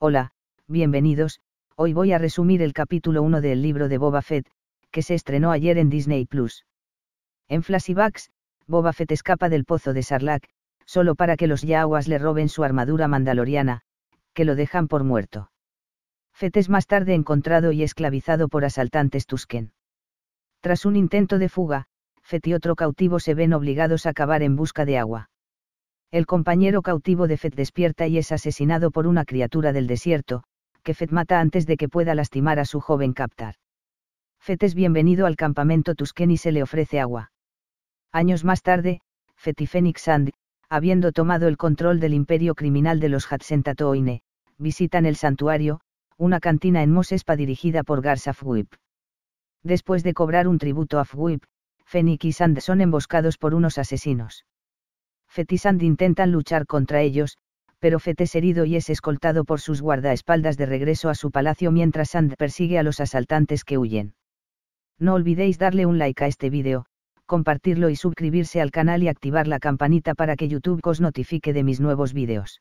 Hola, bienvenidos, hoy voy a resumir el capítulo 1 del libro de Boba Fett, que se estrenó ayer en Disney Plus. En flashbacks, Boba Fett escapa del pozo de Sarlacc, solo para que los Yaguas le roben su armadura mandaloriana, que lo dejan por muerto. Fett es más tarde encontrado y esclavizado por asaltantes Tusken. Tras un intento de fuga, Fett y otro cautivo se ven obligados a cavar en busca de agua. El compañero cautivo de Fett despierta y es asesinado por una criatura del desierto, que Fett mata antes de que pueda lastimar a su joven captar. Fett es bienvenido al campamento Tusken y se le ofrece agua. Años más tarde, Fett y Fenix Sand, habiendo tomado el control del imperio criminal de los Hatsentatoine, visitan el santuario, una cantina en Mosespa dirigida por Garza Whip. Después de cobrar un tributo a Fwip, Fenix y Sand son emboscados por unos asesinos. Fetisand intentan luchar contra ellos, pero Fete es herido y es escoltado por sus guardaespaldas de regreso a su palacio mientras Sand persigue a los asaltantes que huyen. No olvidéis darle un like a este vídeo, compartirlo y suscribirse al canal y activar la campanita para que YouTube os notifique de mis nuevos vídeos.